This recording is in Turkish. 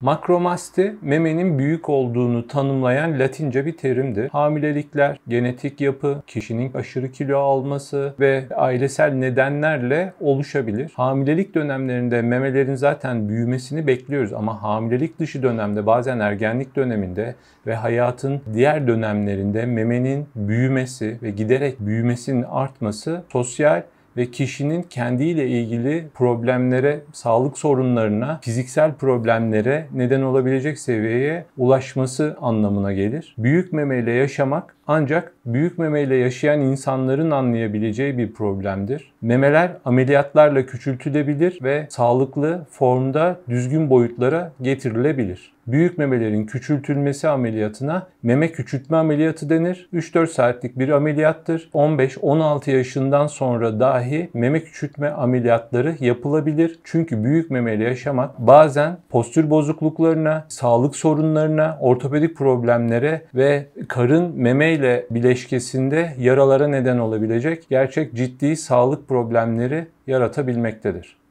Makromasti, memenin büyük olduğunu tanımlayan Latince bir terimdi. Hamilelikler, genetik yapı, kişinin aşırı kilo alması ve ailesel nedenlerle oluşabilir. Hamilelik dönemlerinde memelerin zaten büyümesini bekliyoruz ama hamilelik dışı dönemde bazen ergenlik döneminde ve hayatın diğer dönemlerinde memenin büyümesi ve giderek büyümesinin artması sosyal ve kişinin kendiyle ilgili problemlere, sağlık sorunlarına, fiziksel problemlere neden olabilecek seviyeye ulaşması anlamına gelir. Büyük memeyle yaşamak ancak büyük memeyle yaşayan insanların anlayabileceği bir problemdir. Memeler ameliyatlarla küçültülebilir ve sağlıklı formda düzgün boyutlara getirilebilir. Büyük memelerin küçültülmesi ameliyatına meme küçültme ameliyatı denir. 3-4 saatlik bir ameliyattır. 15-16 yaşından sonra dahi meme küçültme ameliyatları yapılabilir. Çünkü büyük memeli yaşamak bazen postür bozukluklarına, sağlık sorunlarına, ortopedik problemlere ve karın meme ile bileşkesinde yaralara neden olabilecek gerçek ciddi sağlık problemleri yaratabilmektedir.